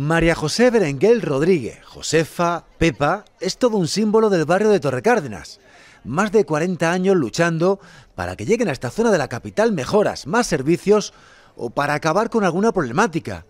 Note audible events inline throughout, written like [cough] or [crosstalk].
María José Berenguel Rodríguez, Josefa, Pepa, es todo un símbolo del barrio de Torre Cárdenas. Más de 40 años luchando para que lleguen a esta zona de la capital mejoras, más servicios o para acabar con alguna problemática.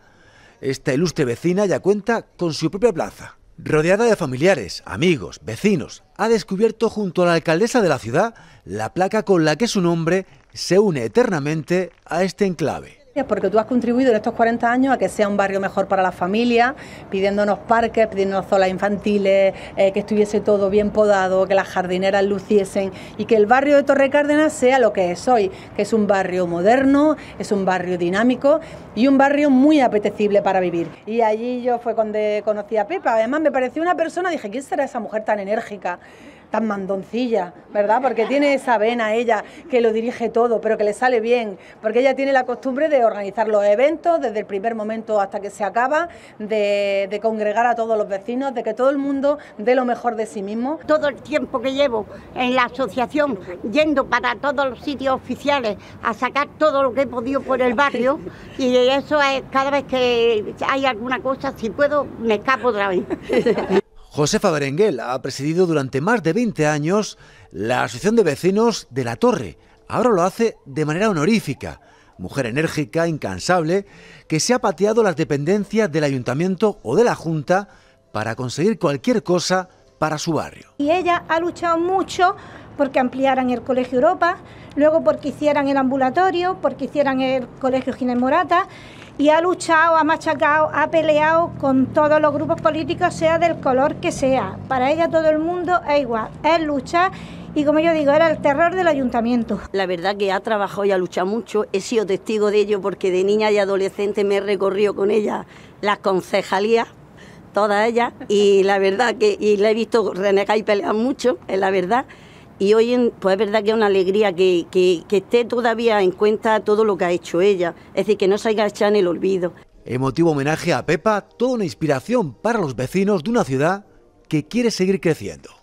Esta ilustre vecina ya cuenta con su propia plaza. Rodeada de familiares, amigos, vecinos, ha descubierto junto a la alcaldesa de la ciudad la placa con la que su nombre se une eternamente a este enclave. Porque tú has contribuido en estos 40 años a que sea un barrio mejor para la familia, pidiéndonos parques, pidiéndonos zonas infantiles, eh, que estuviese todo bien podado, que las jardineras luciesen y que el barrio de Torre Cárdenas sea lo que es hoy, que es un barrio moderno, es un barrio dinámico y un barrio muy apetecible para vivir. Y allí yo fue cuando conocí a Pepa, además me pareció una persona, dije, ¿quién será esa mujer tan enérgica? tan mandoncilla, ¿verdad? Porque tiene esa vena ella que lo dirige todo, pero que le sale bien, porque ella tiene la costumbre de organizar los eventos desde el primer momento hasta que se acaba, de, congregar a todos los vecinos, de que todo el mundo dé lo mejor de sí mismo. Todo el tiempo que llevo en la asociación, yendo para todos los sitios oficiales a sacar todo lo que he podido por el barrio, y eso es cada vez que hay alguna cosa, si puedo, me escapo otra vez. [laughs] Josefa Berenguel ha presidido durante más de 20 años la Asociación de Vecinos de la Torre. Ahora lo hace de manera honorífica. Mujer enérgica, incansable, que se ha pateado las dependencias del ayuntamiento o de la Junta para conseguir cualquier cosa para su barrio. Y ella ha luchado mucho porque ampliaran el Colegio Europa, luego porque hicieran el ambulatorio, porque hicieran el Colegio Ginés Morata y ha luchado, ha machacado, ha peleado con todos los grupos políticos, sea del color que sea. Para ella todo el mundo es igual, es luchar y como yo digo, era el terror del ayuntamiento. La verdad que ha trabajado y ha luchado mucho, he sido testigo de ello porque de niña y adolescente me he recorrido con ella las concejalías todas ellas y la verdad que y la he visto renegar y pelear mucho, es la verdad. Y hoy, en, pues es verdad que es una alegría que, que esté todavía en cuenta todo lo que ha hecho ella. Es decir, que no se haya echado en el olvido. Emotivo homenaje a Pepa, toda una inspiración para los vecinos de una ciudad que quiere seguir creciendo.